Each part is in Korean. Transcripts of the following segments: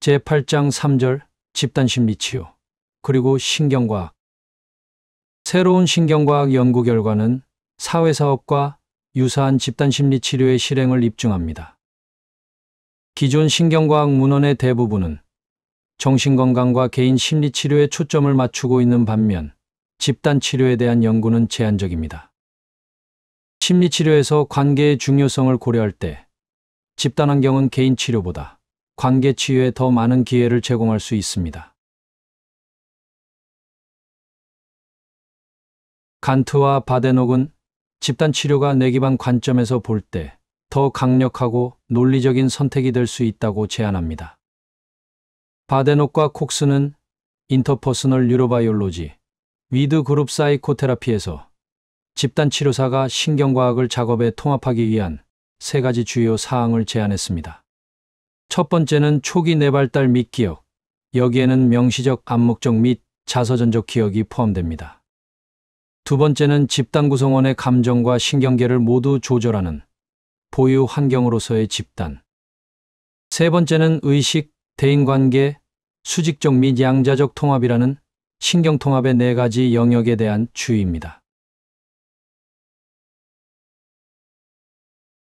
제8장 3절 집단심리치유 그리고 신경과학 새로운 신경과학 연구 결과는 사회사업과 유사한 집단심리치료의 실행을 입증합니다. 기존 신경과학 문헌의 대부분은 정신건강과 개인 심리치료에 초점을 맞추고 있는 반면 집단치료에 대한 연구는 제한적입니다. 심리치료에서 관계의 중요성을 고려할 때 집단환경은 개인치료보다 관계 치유에 더 많은 기회를 제공할 수 있습니다. 간트와 바데녹은 집단 치료가 내 기반 관점에서 볼 때 더 강력하고 논리적인 선택이 될 수 있다고 제안합니다. 바데녹과 콕스는 인터퍼스널 유로바이올로지, 위드 그룹 사이코테라피에서 집단 치료사가 신경과학을 작업에 통합하기 위한 세 가지 주요 사항을 제안했습니다. 첫 번째는 초기 뇌발달 및 기억, 여기에는 명시적, 암묵적 및 자서전적 기억이 포함됩니다. 두 번째는 집단 구성원의 감정과 신경계를 모두 조절하는 보유 환경으로서의 집단. 세 번째는 의식, 대인관계, 수직적 및 양자적 통합이라는 신경통합의 네 가지 영역에 대한 주의입니다.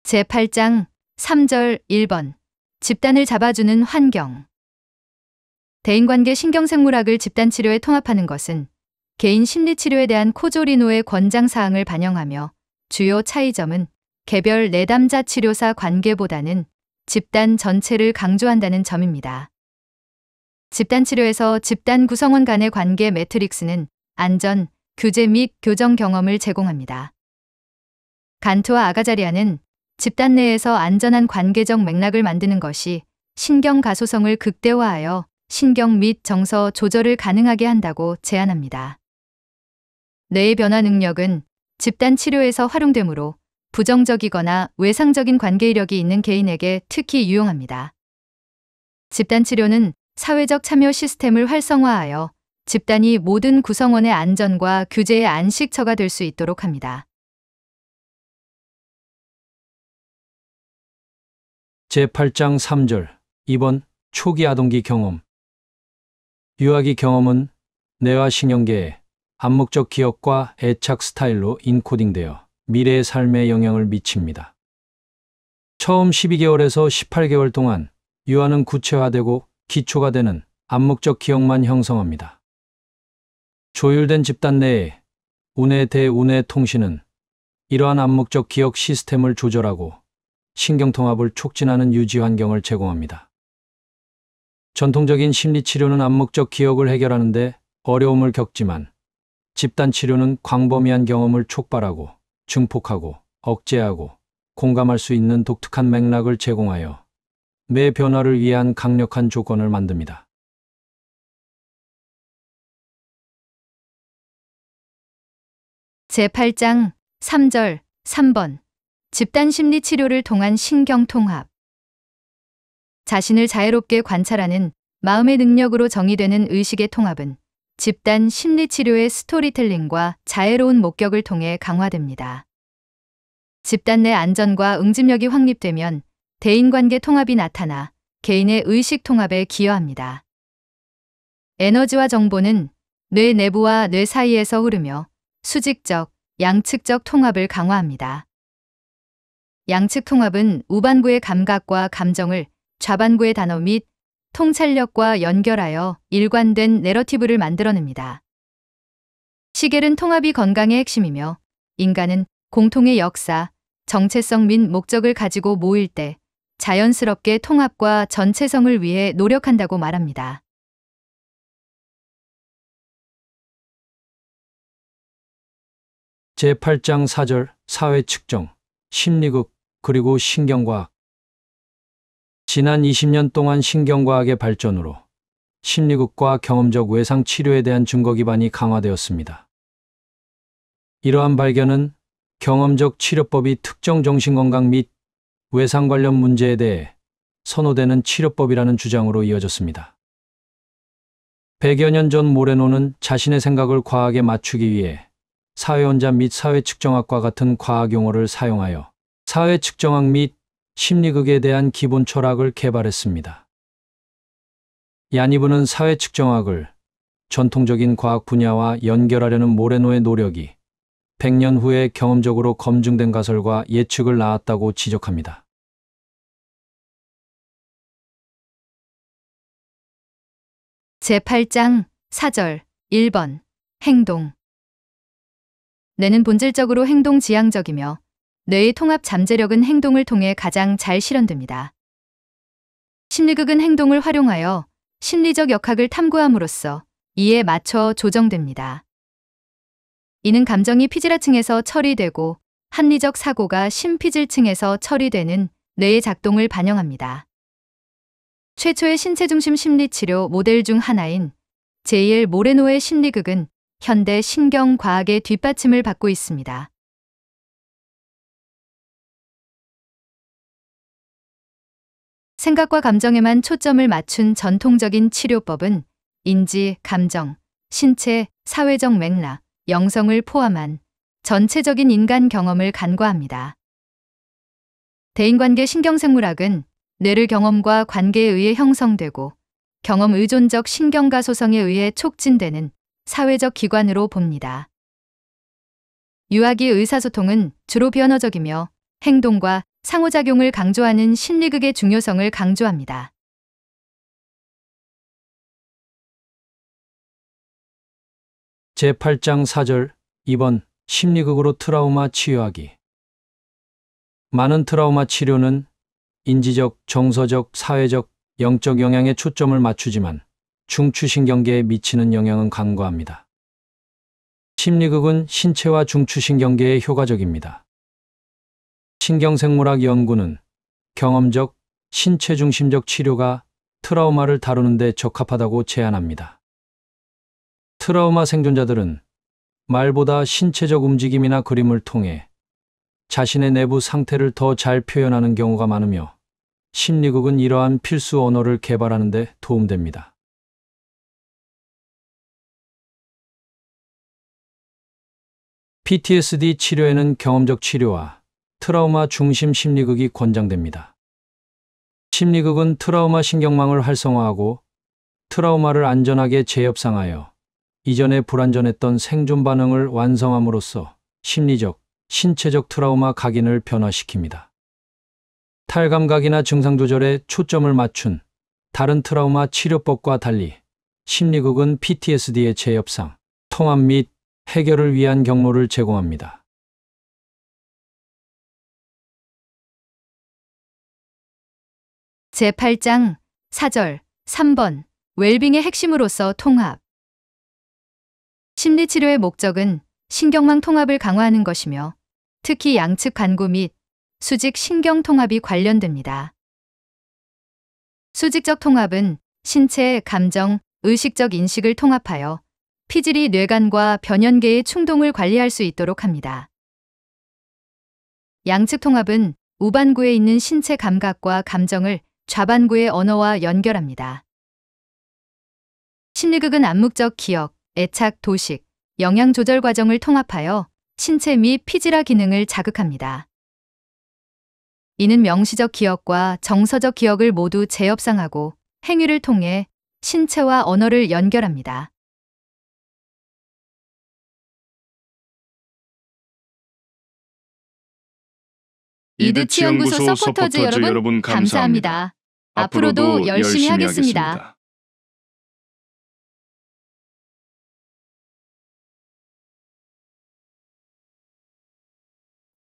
제8장 3절 1번 집단을 잡아주는 환경. 대인관계 신경생물학을 집단치료에 통합하는 것은 개인 심리치료에 대한 코조리노의 권장사항을 반영하며 주요 차이점은 개별 내담자 치료사 관계보다는 집단 전체를 강조한다는 점입니다. 집단치료에서 집단 구성원 간의 관계 매트릭스는 안전, 규제 및 교정 경험을 제공합니다. 간토와 아가자리아는 집단 내에서 안전한 관계적 맥락을 만드는 것이 신경 가소성을 극대화하여 신경 및 정서 조절을 가능하게 한다고 제안합니다. 뇌의 변화 능력은 집단 치료에서 활용되므로 부정적이거나 외상적인 관계력이 이 있는 개인에게 특히 유용합니다. 집단 치료는 사회적 참여 시스템을 활성화하여 집단이 모든 구성원의 안전과 규제의 안식처가 될 수 있도록 합니다. 제8장 3절 2번 초기 아동기 경험 유아기 경험은 뇌와 신경계에 암묵적 기억과 애착 스타일로 인코딩되어 미래의 삶에 영향을 미칩니다. 처음 12개월에서 18개월 동안 유아는 구체화되고 기초가 되는 암묵적 기억만 형성합니다. 조율된 집단 내에 운의대운의 통신은 이러한 암묵적 기억 시스템을 조절하고 신경통합을 촉진하는 유지 환경을 제공합니다. 전통적인 심리치료는 암묵적 기억을 해결하는데 어려움을 겪지만 집단치료는 광범위한 경험을 촉발하고 증폭하고 억제하고 공감할 수 있는 독특한 맥락을 제공하여 매 변화를 위한 강력한 조건을 만듭니다. 제8장 3절 3번 집단 심리 치료를 통한 신경 통합. 자신을 자유롭게 관찰하는 마음의 능력으로 정의되는 의식의 통합은 집단 심리 치료의 스토리텔링과 자애로운 목격을 통해 강화됩니다. 집단 내 안전과 응집력이 확립되면 대인관계 통합이 나타나 개인의 의식 통합에 기여합니다. 에너지와 정보는 뇌 내부와 뇌 사이에서 흐르며 수직적, 양측적 통합을 강화합니다. 양측 통합은 우반구의 감각과 감정을 좌반구의 단어 및 통찰력과 연결하여 일관된 내러티브를 만들어냅니다. 시계는 통합이 건강의 핵심이며 인간은 공통의 역사, 정체성 및 목적을 가지고 모일 때 자연스럽게 통합과 전체성을 위해 노력한다고 말합니다. 제8장 4절 사회 측정 심리극 그리고 신경과학. 지난 20년 동안 신경과학의 발전으로 심리극과 경험적 외상 치료에 대한 증거 기반이 강화되었습니다. 이러한 발견은 경험적 치료법이 특정 정신건강 및 외상 관련 문제에 대해 선호되는 치료법이라는 주장으로 이어졌습니다. 100여 년 전 모레노는 자신의 생각을 과학에 맞추기 위해 사회원자 및 사회측정학과 같은 과학 용어를 사용하여 사회 측정학 및 심리극에 대한 기본 철학을 개발했습니다. 야니브는 사회 측정학을 전통적인 과학 분야와 연결하려는 모레노의 노력이 100년 후에 경험적으로 검증된 가설과 예측을 낳았다고 지적합니다. 제8장 4절 1번 행동 뇌는 본질적으로 행동 지향적이며 뇌의 통합 잠재력은 행동을 통해 가장 잘 실현됩니다. 심리극은 행동을 활용하여 심리적 역학을 탐구함으로써 이에 맞춰 조정됩니다. 이는 감정이 피질화층에서 처리되고 합리적 사고가 심피질층에서 처리되는 뇌의 작동을 반영합니다. 최초의 신체중심 심리치료 모델 중 하나인 제일 모레노의 심리극은 현대 신경과학의 뒷받침을 받고 있습니다. 생각과 감정에만 초점을 맞춘 전통적인 치료법은 인지, 감정, 신체, 사회적 맥락, 영성을 포함한 전체적인 인간 경험을 간과합니다. 대인관계 신경생물학은 뇌를 경험과 관계에 의해 형성되고 경험 의존적 신경과 소성에 의해 촉진되는 사회적 기관으로 봅니다. 유아기 의사소통은 주로 변화적이며 행동과 상호작용을 강조하는 심리극의 중요성을 강조합니다. 제8장 4절 2번 심리극으로 트라우마 치유하기 많은 트라우마 치료는 인지적, 정서적, 사회적, 영적 영향에 초점을 맞추지만 중추신경계에 미치는 영향은 간과합니다. 심리극은 신체와 중추신경계에 효과적입니다. 신경생물학 연구는 경험적, 신체중심적 치료가 트라우마를 다루는 데 적합하다고 제안합니다. 트라우마 생존자들은 말보다 신체적 움직임이나 그림을 통해 자신의 내부 상태를 더 잘 표현하는 경우가 많으며 심리극은 이러한 필수 언어를 개발하는 데 도움됩니다. PTSD 치료에는 경험적 치료와 트라우마 중심 심리극이 권장됩니다. 심리극은 트라우마 신경망을 활성화하고 트라우마를 안전하게 재협상하여 이전에 불완전했던 생존 반응을 완성함으로써 심리적, 신체적 트라우마 각인을 변화시킵니다. 탈감각이나 증상 조절에 초점을 맞춘 다른 트라우마 치료법과 달리 심리극은 PTSD의 재협상, 통합 및 해결을 위한 경로를 제공합니다. 제8장 4절 3번 웰빙의 핵심으로서 통합 심리치료의 목적은 신경망 통합을 강화하는 것이며 특히 양측 간구 및 수직 신경 통합이 관련됩니다. 수직적 통합은 신체, 감정, 의식적 인식을 통합하여 피질이 뇌간과 변연계의 충동을 관리할 수 있도록 합니다. 양측 통합은 우반구에 있는 신체 감각과 감정을 좌반구의 언어와 연결합니다. 심리극은 암묵적 기억, 애착, 도식, 영양 조절 과정을 통합하여 신체 및 피지라 기능을 자극합니다. 이는 명시적 기억과 정서적 기억을 모두 재협상하고 행위를 통해 신체와 언어를 연결합니다. 이드치 연구소 서포터즈 여러분 감사합니다. 앞으로도 열심히 하겠습니다.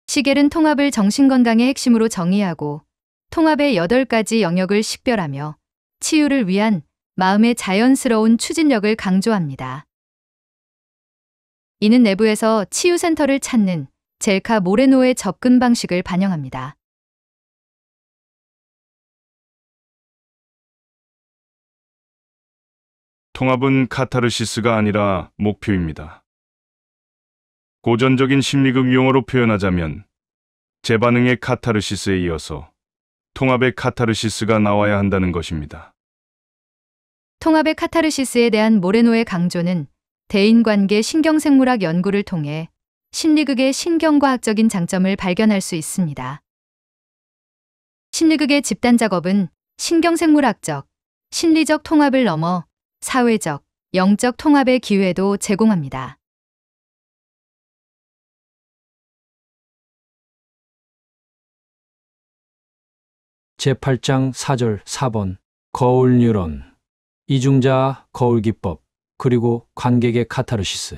시겔은 통합을 정신건강의 핵심으로 정의하고 통합의 8가지 영역을 식별하며 치유를 위한 마음의 자연스러운 추진력을 강조합니다. 이는 내부에서 치유센터를 찾는 젤카 모레노의 접근 방식을 반영합니다. 통합은 카타르시스가 아니라 목표입니다. 고전적인 심리극 용어로 표현하자면 재반응의 카타르시스에 이어서 통합의 카타르시스가 나와야 한다는 것입니다. 통합의 카타르시스에 대한 모레노의 강조는 대인관계 신경생물학 연구를 통해 심리극의 신경과학적인 장점을 발견할 수 있습니다. 심리극의 집단 작업은 신경생물학적, 심리적 통합을 넘어 사회적, 영적 통합의 기회도 제공합니다. 제8장 4절 4번 거울 뉴런 이중자 거울 기법 그리고 관객의 카타르시스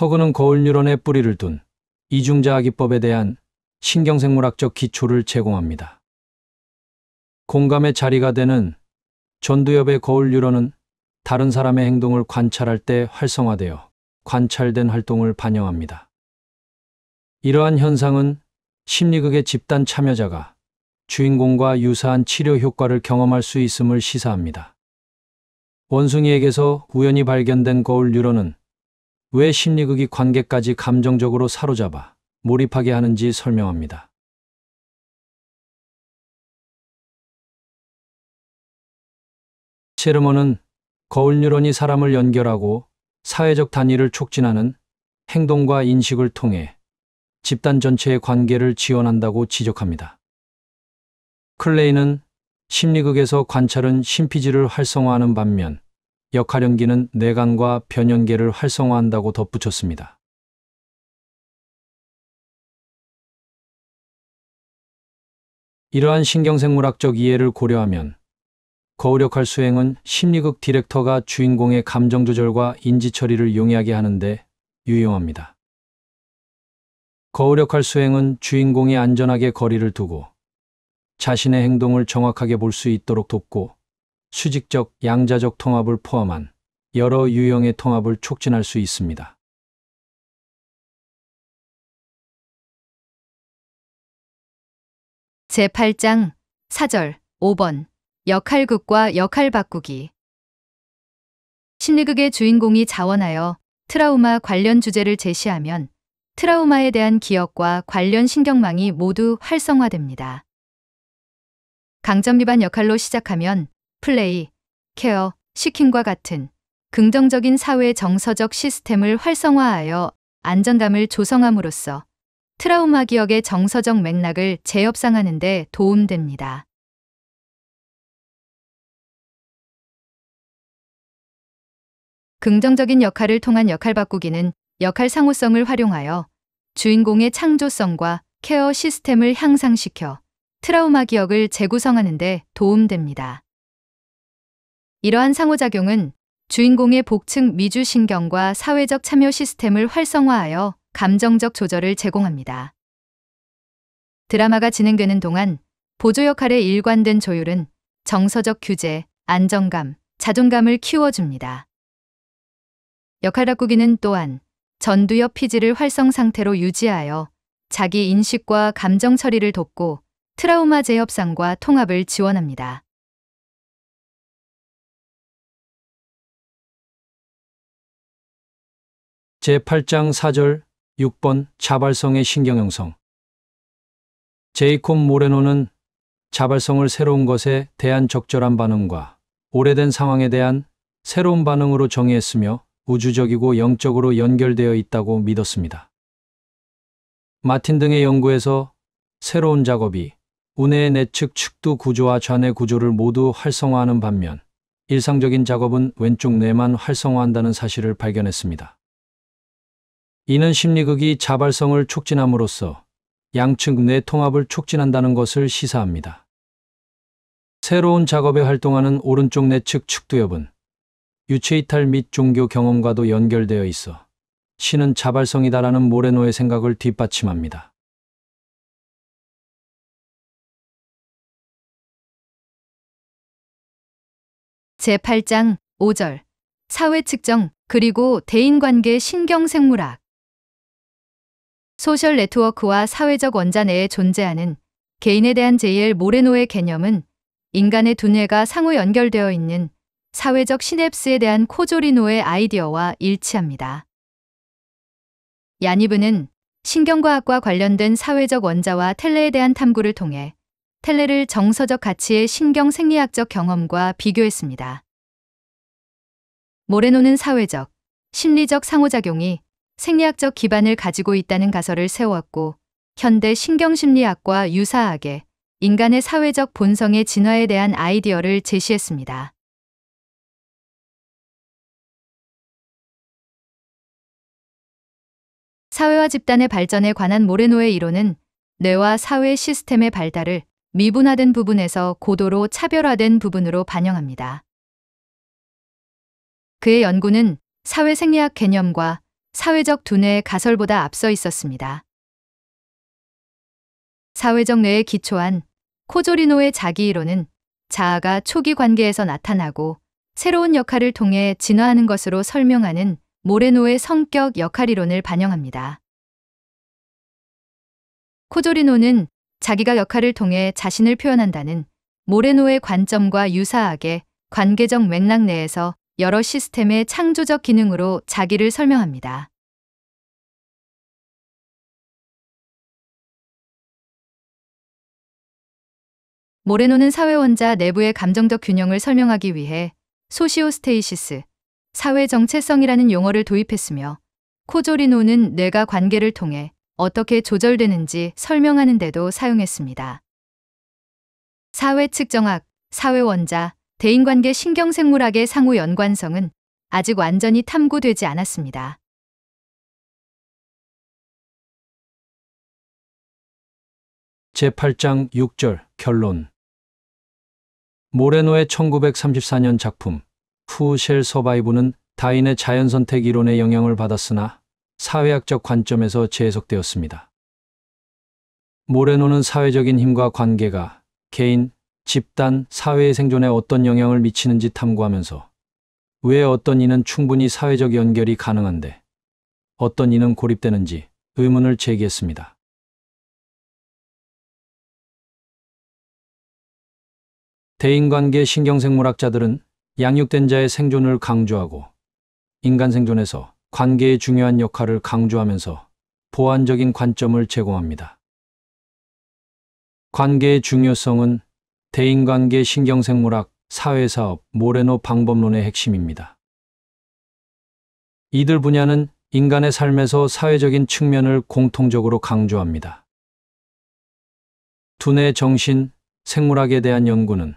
허그는 거울 뉴런의 뿌리를 둔 이중자 기법에 대한 신경생물학적 기초를 제공합니다. 공감의 자리가 되는 전두엽의 거울 유로는 다른 사람의 행동을 관찰할 때 활성화되어 관찰된 활동을 반영합니다. 이러한 현상은 심리극의 집단 참여자가 주인공과 유사한 치료 효과를 경험할 수 있음을 시사합니다. 원숭이에게서 우연히 발견된 거울 유로는 왜 심리극이 관객까지 감정적으로 사로잡아 몰입하게 하는지 설명합니다. 체르머는 거울 뉴런이 사람을 연결하고 사회적 단위를 촉진하는 행동과 인식을 통해 집단 전체의 관계를 지원한다고 지적합니다. 클레이는 심리극에서 관찰은 심피지를 활성화하는 반면 역할 연기는 내관과 변연계를 활성화한다고 덧붙였습니다. 이러한 신경생물학적 이해를 고려하면 거울역할 수행은 심리극 디렉터가 주인공의 감정 조절과 인지 처리를 용이하게 하는데 유용합니다. 거울역할 수행은 주인공이 안전하게 거리를 두고 자신의 행동을 정확하게 볼 수 있도록 돕고 수직적, 양자적 통합을 포함한 여러 유형의 통합을 촉진할 수 있습니다. 제8장 4절 5번 역할극과 역할 바꾸기. 심리극의 주인공이 자원하여 트라우마 관련 주제를 제시하면 트라우마에 대한 기억과 관련 신경망이 모두 활성화됩니다. 강점 위반 역할로 시작하면 플레이, 케어, 시킹과 같은 긍정적인 사회 정서적 시스템을 활성화하여 안정감을 조성함으로써 트라우마 기억의 정서적 맥락을 재협상하는 데 도움됩니다. 긍정적인 역할을 통한 역할 바꾸기는 역할 상호성을 활용하여 주인공의 창조성과 케어 시스템을 향상시켜 트라우마 기억을 재구성하는 데 도움됩니다. 이러한 상호작용은 주인공의 복층 미주신경과 사회적 참여 시스템을 활성화하여 감정적 조절을 제공합니다. 드라마가 진행되는 동안 보조 역할의 일관된 조율은 정서적 규제, 안정감, 자존감을 키워줍니다. 역할다꾸기는 또한 전두엽 피지를 활성 상태로 유지하여 자기 인식과 감정 처리를 돕고 트라우마 재협상과 통합을 지원합니다. 제8장 4절 6번 자발성의 신경형성 제이콥 모레노는 자발성을 새로운 것에 대한 적절한 반응과 오래된 상황에 대한 새로운 반응으로 정의했으며 우주적이고 영적으로 연결되어 있다고 믿었습니다. 마틴 등의 연구에서 새로운 작업이 운해의 내측 측두 구조와 좌뇌 구조를 모두 활성화하는 반면 일상적인 작업은 왼쪽 뇌만 활성화한다는 사실을 발견했습니다. 이는 심리극이 자발성을 촉진함으로써 양측 뇌 통합을 촉진한다는 것을 시사합니다. 새로운 작업에 활동하는 오른쪽 내측 측두엽은 유체이탈 및 종교 경험과도 연결되어 있어 신은 자발성이다라는 모레노의 생각을 뒷받침합니다. 제8장 5절 사회 측정 그리고 대인관계 신경생물학 소셜 네트워크와 사회적 원자 내에 존재하는 개인에 대한 제일 모레노의 개념은 인간의 두뇌가 상호 연결되어 있는 사회적 시냅스에 대한 코조리노의 아이디어와 일치합니다. 야니브는 신경과학과 관련된 사회적 원자와 텔레에 대한 탐구를 통해 텔레를 정서적 가치의 신경 생리학적 경험과 비교했습니다. 모레노는 사회적, 심리적 상호작용이 생리학적 기반을 가지고 있다는 가설을 세웠고 현대 신경심리학과 유사하게 인간의 사회적 본성의 진화에 대한 아이디어를 제시했습니다. 사회와 집단의 발전에 관한 모레노의 이론은 뇌와 사회 시스템의 발달을 미분화된 부분에서 고도로 차별화된 부분으로 반영합니다. 그의 연구는 사회 생리학 개념과 사회적 두뇌의 가설보다 앞서 있었습니다. 사회적 뇌에 기초한 코조리노의 자기 이론은 자아가 초기 관계에서 나타나고 새로운 역할을 통해 진화하는 것으로 설명하는 모레노의 성격 역할 이론을 반영합니다. 코조리노는 자기가 역할을 통해 자신을 표현한다는 모레노의 관점과 유사하게 관계적 맥락 내에서 여러 시스템의 창조적 기능으로 자기를 설명합니다. 모레노는 사회원자 내부의 감정적 균형을 설명하기 위해 소시오스테이시스, 사회 정체성이라는 용어를 도입했으며 코조리노는 뇌가 관계를 통해 어떻게 조절되는지 설명하는 데도 사용했습니다. 사회 측정학, 사회 원자, 대인관계 신경생물학의 상호 연관성은 아직 완전히 탐구되지 않았습니다. 제8장 6절 결론 모레노의 1934년 작품 후셸 서바이브는 다인의 자연선택 이론의 영향을 받았으나 사회학적 관점에서 재해석되었습니다. 모레노는 사회적인 힘과 관계가 개인, 집단, 사회의 생존에 어떤 영향을 미치는지 탐구하면서 왜 어떤 이는 충분히 사회적 연결이 가능한데 어떤 이는 고립되는지 의문을 제기했습니다. 대인관계 신경생물학자들은 양육된 자의 생존을 강조하고 인간 생존에서 관계의 중요한 역할을 강조하면서 보완적인 관점을 제공합니다. 관계의 중요성은 대인관계 신경생물학, 사회사업, 모레노 방법론의 핵심입니다. 이들 분야는 인간의 삶에서 사회적인 측면을 공통적으로 강조합니다. 두뇌 정신, 생물학에 대한 연구는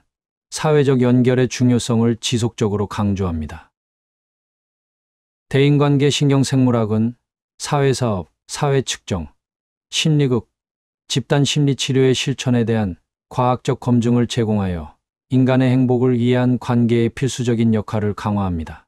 사회적 연결의 중요성을 지속적으로 강조합니다. 대인관계 신경생물학은 사회사업, 사회측정, 심리극, 집단심리치료의 실천에 대한 과학적 검증을 제공하여 인간의 행복을 위한 관계의 필수적인 역할을 강화합니다.